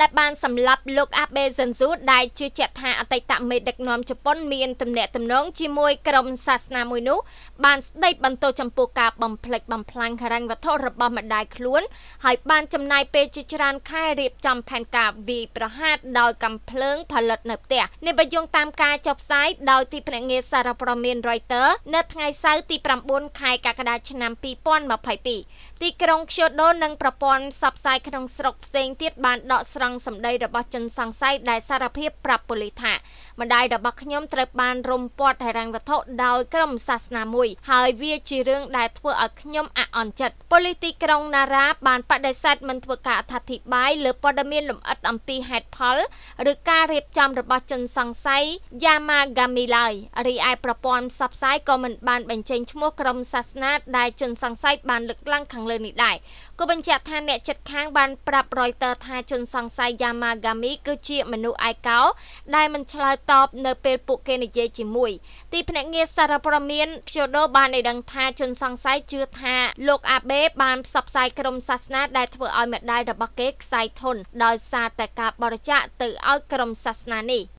ដែលបានសម្លាប់លោកអាបេសិនស៊ូដែលជឿជាក់ថាអតីតមេដឹកនាំជប៉ុនមានទំនាក់ទំនងជាមួយក្រុមសាសនាមួយនោះបានស្ដីបន្ទោសចំពោះការបំផ្លិចបំផ្លាញហិរញ្ញវត្ថុរបស់ម្ដាយខ្លួនហើយបានចំណាយពេលជាច្រើនខែរៀបចំផែនការវាយប្រហារដោយកំភ្លើងផលិតនៅផ្ទះនេះបើយោងតាមការចុះផ្សាយដោយទីភ្នាក់ងារសារព័ត៌មាន Reuters នៅថ្ងៃសៅរ៍ទី9ខែកក្កដាឆ្នាំ2022ទីក្រុង Kyoto និងប្រព័ន្ធផ្សព្វផ្សាយក្នុងស្រុកផ្សេងទៀតបានដកស្រង់ង់សម្ដីរបស់ជនសង្ស័យដែលសារភាពប្រាប់ប៉ូលីសថាម្ដាយរបស់ខ្ញុំត្រូវបានរំពាត់ហិរញ្ញវត្ថុដោយក្រុមសាសនាមួយហើយវាជារឿងដែលធ្វើឲ្យខ្ញុំអាក់អន់ចិត្តប៉ូលីសទីក្រុងណារ៉ាបានបដិសេធមិនធ្វើការអត្ថាធិប្បាយលើព័ត៌មានលម្អិតអំពីហេតុផលឬការរៀបចំរបស់ជនសង្ស័យយ៉ាម៉ាហ្គាមីឡើយរីឯប្រព័ន្ធផ្សព្វផ្សាយក៏មិនបានបញ្ចេញឈ្មោះក្រុមសាសនាដែលជនសង្ស័យបានលើកឡើងខាងលើនេះដែរក៏បញ្ជាក់ថាអ្នកចិត្តខាងបានប្រាប់ Reuters ថាជនសង្ស័យស័យយ៉ាម៉ាហ្គាមីគឺជាមនុស្សឯកោ ដែលមិនឆ្លើយតបនៅពេលពួកគេនិយាយជាមួយទីភ្នាក់ងារសារព័ត៌មានខ្យូដូបានឲ្យដឹងថា ជនសង្ស័យជឿថាលោកអាបេបានផ្សព្វផ្សាយក្រមសាសនាដែលធ្វើឲ្យមេដាយរបស់គេខ្សែធន ដោយសារតែការបរិច្ចាគទៅឲ្យក្រមសាសនានេះ។